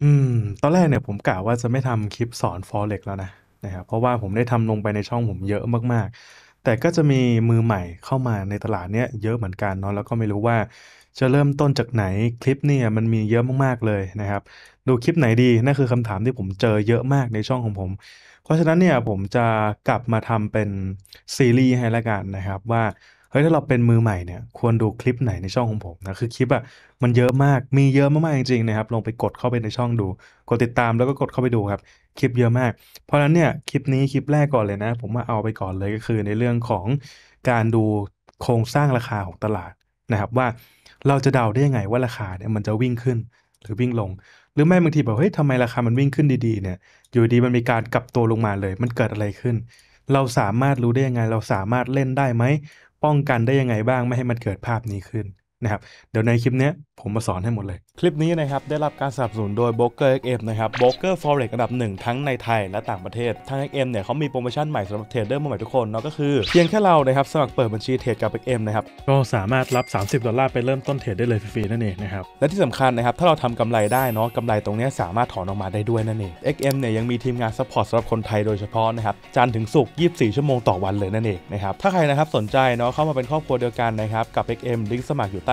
อืมตอนแรกเนี่ยผมกะว่าจะไม่ทำคลิปสอน Forex แล้วนะนะครับเพราะว่าผมได้ทำลงไปในช่องผมเยอะมากๆ แต่ก็จะมีมือใหม่เข้ามาในตลาดเนี้ยเยอะเหมือนกันเนาะแล้วก็ไม่รู้ว่าจะเริ่มต้นจากไหนคลิปเนี่ยมันมีเยอะมากๆ เลยนะครับ ดูคลิปไหนดีนั่นคือคำถามที่ผมเจอเยอะมากในช่องของผม เพราะฉะนั้นเนี่ยผมจะกลับมาทำเป็น ซีรีส์ให้ละกันนะครับว่าเฮ้ยถ้าเราเป็นมือใหม่เนี่ยควรดูคลิปไหนในช่องของผมนะคือคลิปอะมันเยอะมาก มีเยอะมากๆจริงๆนะครับลงไปกดเข้าไปในช่องดูกดติดตามแล้วก็กดเข้าไปดูครับ คลิปเยอะมาก เพราะฉะนั้นเนี่ยคลิปนี้คลิปแรกก่อนเลยนะ ผมมาเอาไปก่อนเลยก็คือในเรื่องของการดูโครงสร้างราคาของตลาดนะครับ ว่าเราจะเดาได้ยังไงว่าราคาเนี่ยมันจะวิ่งขึ้น หรือวิ่งลง หรือแม้บางทีแบบเฮ้ยทำไมราคา มันวิ่งขึ้นดีๆเนี่ยอยู่ดีมันมีการกลับตัวลงมาเลย มันเกิดอะไรขึ้น เราสามารถรู้ได้ยังไง เราสามารถเล่นได้ไหมป้องกันได้ยังไงบ้างไม่ให้มันเกิดภาพนี้ขึ้นนะครับ เดี๋ยวในคลิปนี้ผมมาสอนให้หมดเลย คลิปนี้นะครับ ได้รับการสนับสนุนโดย b r o k e r XM นะครับ b r o k e r Forex รันดับหนึ่ง ทั้งในไทยและต่างประเทศทาง XM เนี่ยเขามีโปรโมชั่นใหม่สำหรับเทรดเดอร์มือใหม่ทุกคนเนาะก็คือเพียงแค่เรานะครับ สมัครเปิดบัญชีเทรดกับ XM นะครับ ก็สามารถรับ 30ดอลลาร์ไปเริ่มต้นเทรดได้เลยฟรีๆนั่นเองนะครับและที่สำคัญนะครับถ้าเราทำกำไรได้เนาะกำไรตรงนี้สามารถถอนออกมาได้ด้วยนั่นเอง XM เนี่ยยังมีทีมงานซัพพอร์ตสำหรับคนไทยโดยเฉพาะนะครับจันถึงศุกร์24 ชั่วโมงต่อวันเลยนั่นเองนะครับถ้าใครนะครับสนใจเนาะเข้ามาเป็นครอบครัวเดียวกันนะครับกับ XM ลิงก์สมัครอยู่ใ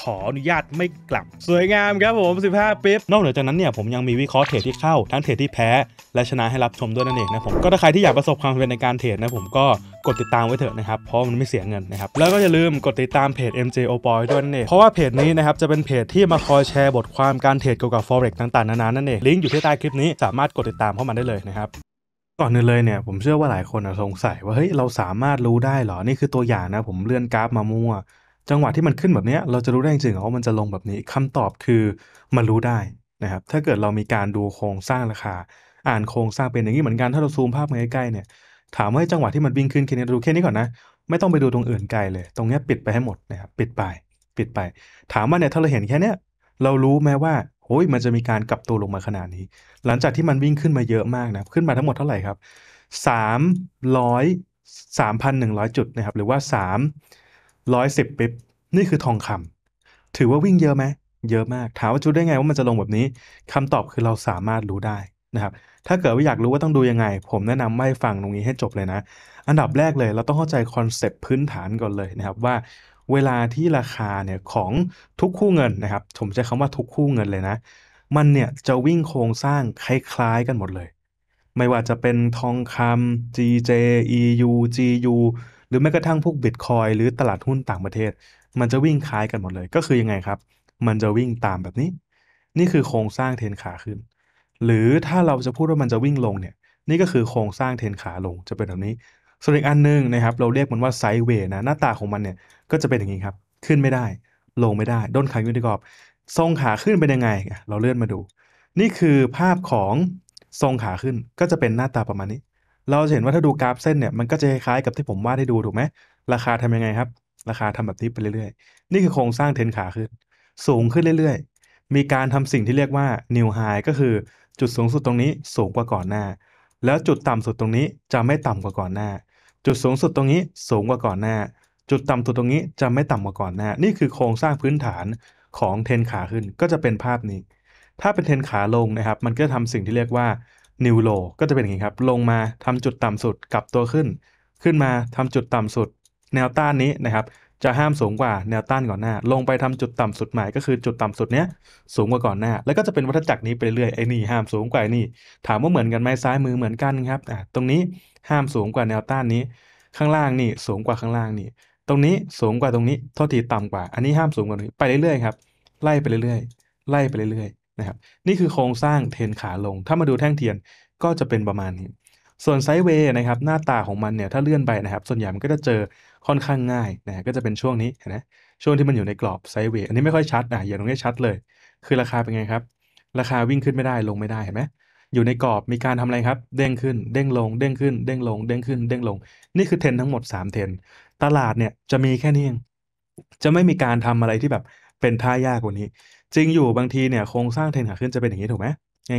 ขออนุญาตไม่กลับสวยงามครับผม 15ปิ๊บนอกเหนือจากนั้นเนี่ย ผมยังมีวิเคราะห์เทรดที่เข้า ทั้งเทรดที่แพ้ และชนะให้รับชมด้วยนั่นเองนะผม ก็ถ้าใครที่อยากประสบความสำเร็จในการเทรดนะผมก็กดติดตามไว้เถอะนะครับ เพราะมันไม่เสียเงินนะครับ แล้วก็อย่าลืมกดติดตามเพจ MJ o b o y ด้วยนั่นเองเพราะว่าเพจนี้นะครับจะเป็นเพจที่มาคอยแชร์บทความการเทรดเกี่ยวกับ forex ต่างๆ นานานั่นเอง ลิงก์อยู่ที่ใต้คลิปนี้สามารถกดติดตามเข้ามาได้เลยนะครับ ก่อนนึ่งเลยเนี่ย ผมเชื่อว่าหลายคนสงสัยว่าเฮ้ยเราสามารถรู้ได้เหรอ นี่คือตัวอย่างนะ ผมเลื่อนกราฟมามั่วจังหวะที่มันขึ้นแบบนี้เราจะรู้ได้จริงๆว่ามันจะลงแบบนี้ คำตอบคือมันรู้ได้นะครับถ้าเกิดเรามีการดูโครงสร้างราคาอ่านโครงสร้างเป็นอย่างนี้เหมือนกัน ถ้าเราซูมภาพมาใกล้ๆเนี่ยถามว่าจังหวะที่มันวิ่งขึ้นแค่นี้ดูแค่นี้ก่อนนะ ไม่ต้องไปดูตรงอื่นไกลเลย ตรงนี้ปิดไปให้หมดนะครับปิดไปปิดไป ถามว่าเนี่ยถ้าเราเห็นแค่นี้เรารู้ไหมว่าโอ้ยมันจะมีการกลับตัวลงมาขนาดนี้ หลังจากที่มันวิ่งขึ้นมาเยอะมากนะขึ้นมาทั้งหมดเท่าไหร่ครับ 300 3,100 จุดนะครับหรือว่า 3ร้อยสิบปิบนี่คือทองคำ ถือว่าวิ่งเยอะไหม เยอะมาก ถามว่าจุดได้ไงว่ามันจะลงแบบนี้ คำตอบคือเราสามารถรู้ได้นะครับ ถ้าเกิดว่าอยากรู้ว่าต้องดูยังไง ผมแนะนำไม่ฟังตรงนี้ให้จบเลยนะ อันดับแรกเลยเราต้องเข้าใจคอนเซปต์พื้นฐานก่อนเลยนะครับว่าเวลาที่ราคาเนี่ยของทุกคู่เงินนะครับ ผมใช้คำว่าทุกคู่เงินเลยนะ มันเนี่ยจะวิ่งโครงสร้างคล้ายๆกันหมดเลย ไม่ว่าจะเป็นทองคำ GJ EU GU รือแม้กระทั่งพวกบิตคอยหรือตลาดหุ้นต่างประเทศ มันจะวิ่งคล้ายกันหมดเลย ก็คือยังไงครับ มันจะวิ่งตามแบบนี้ นี่คือโครงสร้างเทนขาขึ้น หรือถ้าเราจะพูดว่ามันจะวิ่งลงเนี่ยนี่ก็คือโครงสร้างเทนขาลงจะเป็นแบบนี้ส่วนอีกอันนึงนะครับ เราเรียกมันว่าไซด์เวย์นะหน้าตาของมันเนี่ยก็จะเป็นอย่างนี้ครับ ขึ้นไม่ได้ ลงไม่ได้ด้นขาอยู่ในกรอบ ทรงขาขึ้นเป็นยังไง เราเลื่อนมาดู นี่คือภาพของทรงขาขึ้นก็จะเป็นหน้าตาประมาณนี้เราจะเห็นว่าถ้าดูกราฟเส้นเนี่ยมันก็จะคล้ายกับที่ผมวาดให้ดูถูกไหม ราคาทำยังไงครับ ราคาทำแบบนี้ไปเรื่อยๆ นี่คือโครงสร้างเทนขาขึ้น สูงขึ้นเรื่อยๆ มีการทำสิ่งที่เรียกว่า new high ก็คือจุดสูงสุดตรงนี้สูงกว่าก่อนหน้า แล้วจุดต่ำสุดตรงนี้จะไม่ต่ำกว่าก่อนหน้า จุดสูงสุดตรงนี้สูงกว่าก่อนหน้า จุดต่ำสุดตรงนี้จะไม่ต่ำกว่าก่อนหน้านี่คือโครงสร้างพื้นฐานของเทนขาขึ้นก็จะเป็นภาพนี้ ถ้าเป็นเทนขาลงนะครับมันก็ทำสิ่งที่เรียกว่านิวโลก็จะเป็นอย่างนี้ครับ ลงมาทำจุดต่ำสุดกลับตัวขึ้น ขึ้นมาทำจุดต่ำสุด แนวต้านนี้นะครับ จะห้ามสูงกว่าแนวต้านก่อนหน้า ลงไปทำจุดต่ำสุดใหม่ก็คือจุดต่ำสุดเนี้ยสูงกว่าก่อนหน้า แล้วก็จะเป็นวัฏจักรนี้ไปเรื่อยไอ้นี่ห้ามสูงกว่านี่ ถามว่าเหมือนกันไหมซ้ายมือเหมือนกันครับอ่ตรงนี้ห้ามสูงกว่าแนวต้านนี้ ข้างล่างนี่สูงกว่าข้างล่างนี่ ตรงนี้สูงกว่าตรงนี้ททษทีต่ำกว่า อันนี้ห้ามสูงกว่านี้ไปเรื่อยๆครับ ไล่ไปเรื่อยๆ ไล่ไปเรื่อย ๆนะครับนี่คือโครงสร้างเทนขาลง ถ้ามาดูแท่งเทียนก็จะเป็นประมาณนี้ ส่วนไซด์เวย์นะครับหน้าตาของมันเนี่ยถ้าเลื่อนไปนะครับส่วนใหญ่มันก็จะเจอค่อนข้างง่ายนะก็จะเป็นช่วงนี้นะช่วงที่มันอยู่ในกรอบไซด์เวย์อันนี้ไม่ค่อยชัดอ่ะอย่างตรงนี้ชัดเลย คือราคาเป็นไงครับ ราคาวิ่งขึ้นไม่ได้ลงไม่ได้เห็นไหมอยู่ในกรอบมีการทำอะไรครับ เด้งขึ้นเด้งลง เด้งขึ้น เด้งลง เด้งขึ้น เด้งลง นี่คือเทนทั้งหมด 3 เทนตลาดเนี่ยจะมีแค่นี้เองจะไม่มีการทำอะไรที่แบบเป็นท่ายากกว่านี้จริงอยู่บางทีเนี่ยโครงสร้างเทรนขาขึ้นจะเป็นอย่างนี้ถูกไหม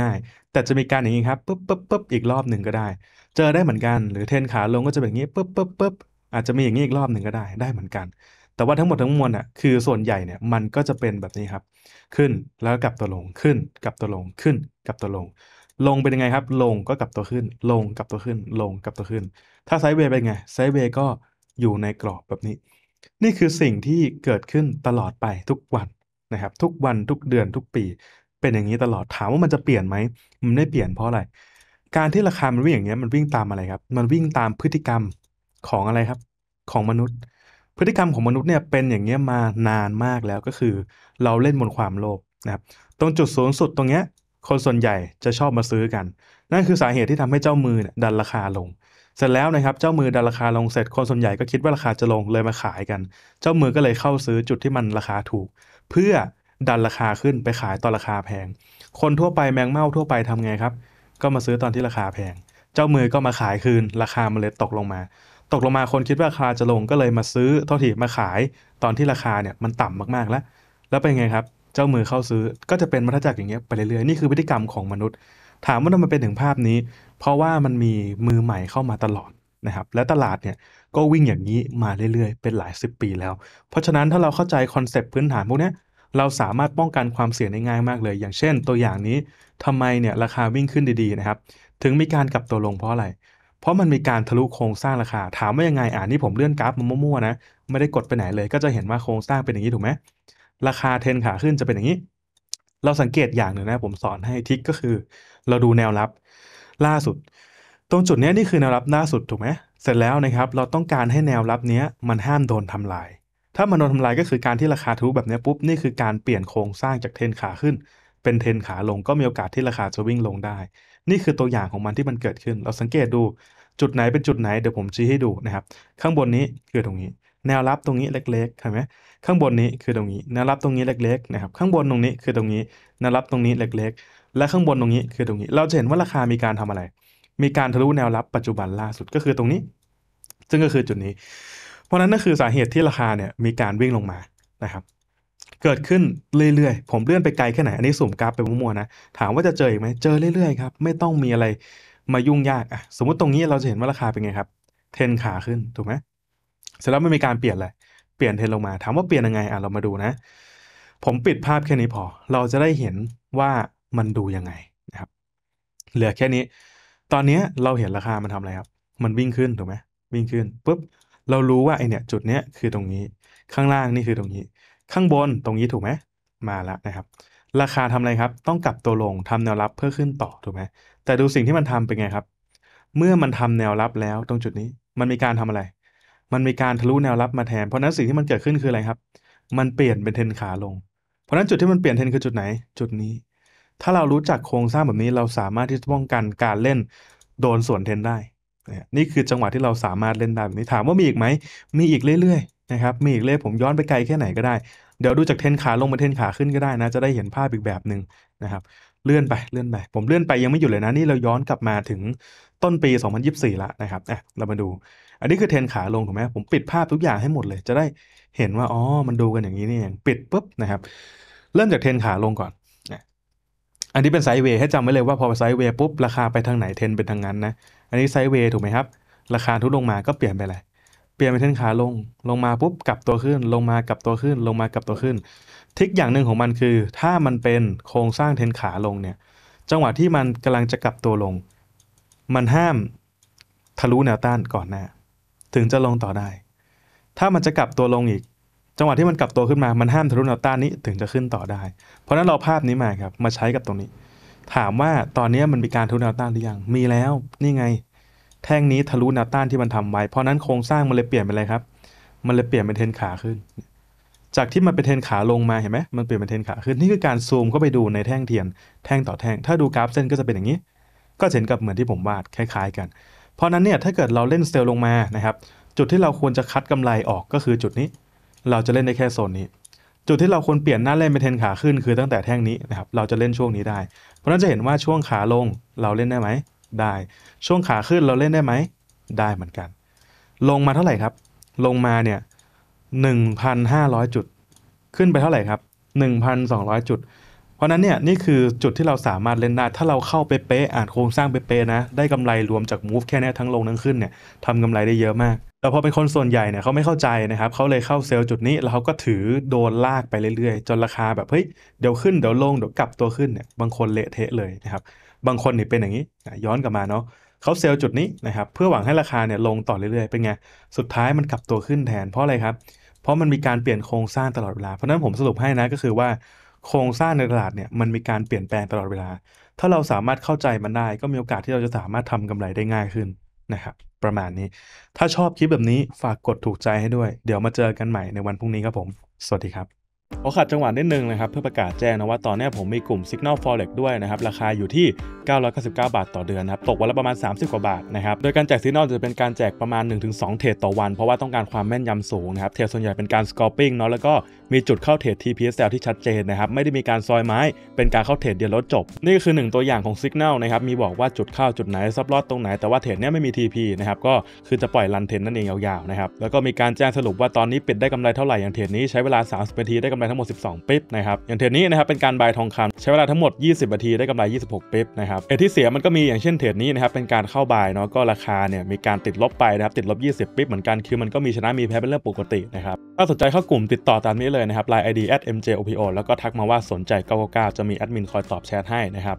ง่ายๆ แต่จะมีการอย่างนี้ครับปุ๊บปุ๊บปุ๊บอีกรอบหนึ่งก็ได้ เจอได้เหมือนกัน หรือเทรนขาลงก็จะแบบนี้ปุ๊บปุ๊บปุ๊บอาจจะมีอย่างนี้อีกรอบหนึ่งก็ได้ ได้เหมือนกัน แต่ว่าทั้งหมดทั้งมวลอ่ะคือส่วนใหญ่เนี่ยมันก็จะเป็นแบบนี้ครับขึ้นแล้วกลับตัวลงขึ้นกลับตัวลงขึ้นกลับตัวลง ลงเป็นยังไงครับ ลงก็กลับตัวขึ้น ลงกลับตัวขึ้นลงกลับตัวขึ้น ถ้าไซด์เวย์เป็นไงไซด์เวย์ก็อยู่ในกรอบแบบนี้นี่คือสิ่งที่เกิดขึ้นตลอดไปทุกวันนะครับทุกวันทุกเดือนทุกปี เป็นอย่างนี้ตลอด ถามว่ามันจะเปลี่ยนไหมมันไม่เปลี่ยนเพราะอะไร การที่ราคามันวิ่งอย่างเงี้ยมันวิ่งตามอะไรครับ มันวิ่งตามพฤติกรรมของอะไรครับ ของมนุษย์ พฤติกรรมของมนุษย์เนี่ยเป็นอย่างเงี้ยมานานมากแล้วก็คือ เราเล่นบนความโลภนะครับตรงจุดสูงสุดตรงเนี้ยคนส่วนใหญ่จะชอบมาซื้อกัน นั่นคือสาเหตุที่ทำให้เจ้ามือดันราคาลง เสร็จแล้วนะครับเจ้ามือดันราคาลงเสร็จ คนส่วนใหญ่ก็คิดว่าราคาจะลงเลยมาขายกัน เจ้ามือก็เลยเข้าซื้อจุดที่มันราคาถูกเพื่อดันราคาขึ้นไปขายตอนราคาแพง คนทั่วไปแมงเม่าทั่วไปทำไงครับ ก็มาซื้อตอนที่ราคาแพง เจ้ามือก็มาขายคืนราคาเมล็ดตกลงมา ตกลงมาคนคิดว่าราคาจะลงก็เลยมาซื้อเท่าที่มาขายตอนที่ราคาเนี่ยมันต่ำมากๆแล้ว แล้วเป็นไงครับ เจ้ามือเข้าซื้อก็จะเป็นมัฏจักอย่างเงี้ยไปเรื่อยๆนี่คือพฤติกรรมของมนุษย์ ถามว่าทำไมเป็นถึงภาพนี้ เพราะว่ามันมีมือใหม่เข้ามาตลอดนะครับและตลาดเนี่ยก็วิ่งอย่างนี้มาเรื่อยๆ เป็นหลายสิบปีแล้ว เพราะฉะนั้นถ้าเราเข้าใจคอนเซปต์พื้นฐานพวกนี้เราสามารถป้องกันความเสี่ยงได้ง่ายมากเลย อย่างเช่น ตัวอย่างนี้ทำไมเนี่ย ราคาวิ่งขึ้นดี ๆนะครับ ถึงมีการกลับตัวลงเพราะอะไร เพราะมันมีการทะลุโครงสร้างราคา ถามว่ายังไงอ่านี่ผมเลื่อนกราฟมามั่วๆนะ ไม่ได้กดไปไหนเลย ก็จะเห็นว่าโครงสร้างเป็นอย่างนี้ถูกไหมราคาเทนขาขึ้นจะเป็นอย่างนี้ เราสังเกตอย่างหนึ่งนะ ผมสอนให้ทิกก็คือ เราดูแนวรับล่าสุด ตรงจุดนี้นี่คือแนวรับล่าสุดถูกไหมเสร็จแล้วนะครับ เราต้องการให้แนวรับเนี้ยมันห้ามโดนทำลาย ถ้ามันโดนทำลายก็คือการที่ราคาทะลุแบบนี้ปุ๊บ นี่คือการเปลี่ยนโครงสร้างจากเทนขาขึ้น เป็นเทนขาลง ก็มีโอกาสที่ราคาจะวิ่งลงได้ นี่คือตัวอย่างของมันที่มันเกิดขึ้น เราสังเกตดูจุดไหนเป็นจุดไหน เดี๋ยวผมชี้ให้ดูนะครับ ข้างบนนี้คือตรงนี้ แนวรับตรงนี้เล็กๆเห็นไหมข้างบนนี้คือตรงนี้ แนวรับตรงนี้เล็กๆ นะครับ ข้างบนตรงนี้คือตรงนี้ แนวรับตรงนี้เล็กๆ และข้างบนตรงนี้คือตรงนี้ เราจะเห็นว่าราคา มีการทำอะไร มีการทะลุแนวรับปัจจุบันล่าสุดก็คือตรงนี้ซึ่งก็คือจุดนี้ เพราะนั้นนั่นคือสาเหตุที่ราคาเนี่ยมีการวิ่งลงมานะครับ เกิดขึ้นเรื่อย ๆ ผมเลื่อนไปไกลแค่ไหน อันนี้สุ่มกราฟไปมั่วๆนะ ถามว่าจะเจออีกไหม เจอเรื่อย ๆ ครับ ไม่ต้องมีอะไรมายุ่งยาก อ่ะ สมมติตรงนี้เราจะเห็นว่าราคาเป็นไงครับ เทนขาขึ้นถูกไหม เสร็จแล้วไม่มีการเปลี่ยนเลยเปลี่ยนเทนลงมา ถามว่าเปลี่ยนยังไงอ่ะ เรามาดูนะ ผมปิดภาพแค่นี้พอ เราจะได้เห็นว่ามันดูยังไงนะครับ เหลือแค่นี้ ตอนนี้เราเห็นราคามันทำอะไรครับ มันวิ่งขึ้นถูกไหมวิ่งขึ้นปุ๊บเรารู้ว่าไอเนี่ยจุดเนี้ยคือตรงนี้ข้างล่างนี่คือตรงนี้ ข้างบนตรงนี้ถูกไหมมาแล้วนะครับ ราคาทำอะไรครับ ต้องกลับตัวลงทำแนวรับเพื่อขึ้นต่อถูกไหมแต่ดูสิ่งที่มันทำเป็นไงครับ เมื่อมันทำแนวรับแล้วตรงจุดนี้มันมีการทำอะไร มันมีการทะลุแนวรับมาแทน เพราะนั้นสิ่งที่มันเกิดขึ้นคืออะไรครับ มันเปลี่ยนเป็นเทนขาลงเพราะนั้นจุดที่มันเปลี่ยนเทนคือจุดไหนจุดนี้ ถ้าเรารู้จักโครงสร้างแบบนี้ เราสามารถที่จะป้องกันการเล่น โดนส่วนเทนได้นี่คือจังหวะที่เราสามารถเล่นได้แบบนี้ถามว่ามีอีกไหม มีอีกเรื่อยๆนะครับมีอีกเรื่อยผมย้อนไปไกลแค่ไหนก็ได้เดี๋ยวดูจากเทนขาลงมาเทนขาขึ้นก็ได้ นะจะได้เห็นภาพอีกแบบหนึ่งนะครับเลื่อนไปเลื่อนไป ผมเลื่อนไปยังไม่หยุดเลยนะนี่เราย้อนกลับมาถึงต้นปี2024ละนะครับอ่ะเรามาดูอันนี้คือเทนขาลงถูกไหมผมปิดภาพทุกอย่างให้หมดเลย จะได้เห็นว่าอ๋อมันดูกันอย่างนี้นี่เองปิดปุ๊บนะครับเริ่มจากเทนขาลงก่อนอันนี้เป็นไซด์เวย์ให้จำไว้เลยว่าพอไซด์เวย์ปุ๊บราคาไปทางไหนเทนเป็นทางนั้นนะอันนี้ไซด์เวย์ถูกไหมครับ ราคาทุดลงมาก็เปลี่ยนไปเลยเปลี่ยนเป็นเส้นขาลง ลงมาปุ๊บกลับตัวขึ้น ลงมากลับตัวขึ้น ลงมากลับตัวขึ้นทิกอย่างหนึ่งของมันคือ ถ้ามันเป็นโครงสร้างเทนขาลงเนี่ย จังหวะที่มันกำลังจะกลับตัวลง มันห้ามทะลุแนวต้านก่อนหน้าถึงจะลงต่อได้ ถ้ามันจะกลับตัวลงอีก จังหวะที่มันกลับตัวขึ้นมามันห้ามทะลุแนวต้านนี้ถึงจะขึ้นต่อได้ เพราะนั้นเราภาพนี้มาครับมาใช้กับตรงนี้ถามว่าตอนนี้มันมีการทะลุแนวต้านหรือยัง มีแล้ว นี่ไง แท่งนี้ทะลุแนวต้านที่มันทำไว้ เพราะนั้นโครงสร้างมันเลยเปลี่ยนไปเลยครับ มันเลยเปลี่ยนเป็นเทนขาขึ้น จากที่มันเป็นเทนขาลงมาเห็นไหมมันเปลี่ยนเป็นเทนขาขึ้น นี่คือการซูมเข้าไปดูในแท่งเทียน แท่งต่อแท่ง ถ้าดูกราฟเส้นก็จะเป็นอย่างนี้ ก็เห็นกับเหมือนที่ผมวาดคล้ายๆกัน เพราะนั้นเนี่ยถ้าเกิดเราเล่นเซลล์ลงมานะครับ จุดที่เราควรจะคัดกำไรออกก็คือจุดนี้ เราจะเล่นได้แค่โซนนี้จุดที่เราควรเปลี่ยนหน้าเล่นเป็นเทนขาขึ้นคือตั้งแต่แท่งนี้นะครับเราจะเล่นช่วงนี้ได้ เพราะนั้นจะเห็นว่าช่วงขาลงเราเล่นได้ไหมได้ช่วงขาขึ้นเราเล่นได้ไหมได้เหมือนกัน ลงมาเท่าไหร่ครับลงมาเนี่ย1,500จุดขึ้นไปเท่าไหร่ครับ1,200จุดเพราะนั้นเนี่ยนี่คือจุดที่เราสามารถเล่นได้ถ้าเราเข้าไปเป๊ะอ่านโครงสร้างเป๊ะนะ ได้กำไรรวมจากมูฟแค่นี้ทั้งลงทั้งขึ้นเนี่ยทำกำไรได้เยอะมากแต่พอเป็นคนส่วนใหญ่เนี่ยเขาไม่เข้าใจนะครับเขาเลยเข้าเซลล์จุดนี้ แล้วเขาก็ถือโดนลากไปเรื่อยๆ จนราคาแบบเฮ้ยเดี๋ยวขึ้นเดี๋ยวลงเดี๋ยวกลับตัวขึ้นเนี่ยบางคนเละเทะเลยนะครับบางคนนี่เป็นอย่างนี้ย้อนกลับมาเนาะเขาเซลล์จุดนี้นะครับเพื่อหวังให้ราคาเนี่ยลงต่อเรื่อยๆเป็นไงสุดท้ายมันกลับตัวขึ้นแทน เพราะอะไรครับเพราะมันมีการเปลี่ยนโครงสร้างตลอดเวลาเพราะนั้นผมสรุปให้นะก็คือว่าโครงสร้างในตลาดเนี่ยมันมีการเปลี่ยนแปลงตลอดเวลา ถ้าเราสามารถเข้าใจมันได้ ก็มีโอกาสที่เราจะสามารถทำกำไรได้ง่ายขึ้นนะครับประมาณนี้ ถ้าชอบคลิปแบบนี้ฝากกดถูกใจให้ด้วย เดี๋ยวมาเจอกันใหม่ในวันพรุ่งนี้ครับผม สวัสดีครับขอขัดจังหวะนิดนึงนะครับ เพื่อประกาศแจ้งนะว่าตอนนี้ผมมีกลุ่ม Signal Forex ด้วยนะครับ ราคาอยู่ที่ 999 บาทต่อเดือนนะครับตกวันละประมาณ 30 กว่าบาทนะครับ โดยการแจก Signal จะเป็นการแจกประมาณ 1-2 เทรดต่อวัน เพราะว่าต้องการความแม่นยำสูงนะครับ เทรดส่วนใหญ่เป็นการ scalping เนาะแล้วก็มีจุดเข้าเทรด TPSL ที่ชัดเจนนะครับไม่ได้มีการซอยไม้เป็นการเข้าเทรดเดียวลดจบนี่ก็คือ1ตัวอย่างของ Signal นะครับมีบอกว่าจุดเข้าจุดไหนซับลอดตรงไหนแต่ว่าเทรดเนี้ยไม่มี TP นะครับก็คือจะปล่อยรันเทรดนั่นเองยาวๆนะครับแล้วก็มีการแจ้งสรุปว่าตอนนี้ปิดได้กำไรเท่าไหร่อย่างเทรดนี้ใช้เวลา30นาทีได้ำไรทั้งหมด 12ปิ๊บนะครับอย่างเทรดนี้นะครับเป็นการบายทองคำใช้เวลาทั้งหมด 20 นาทีได้กำไร 26ปิ๊บนะครับเอที่เสียมันก็มีอย่างเช่นเทรดนี้นะครับเป็นการเข้าบายเนาะก็ราคาเนี่ยมีการติดลบไปนะครับติดลบ 20ปิ๊บเหมือนกันคือมันก็มีชนะมีแพ้เป็นเรื่องปกตินะครับถ้าสนใจเข้ากลุ่มติดต่อตามนี้เลยนะครับ Line ID a ด mjopo แล้วก็ทักมาว่าสนใจ999จะมีแอดมินคอยตอบแชทให้นะครับ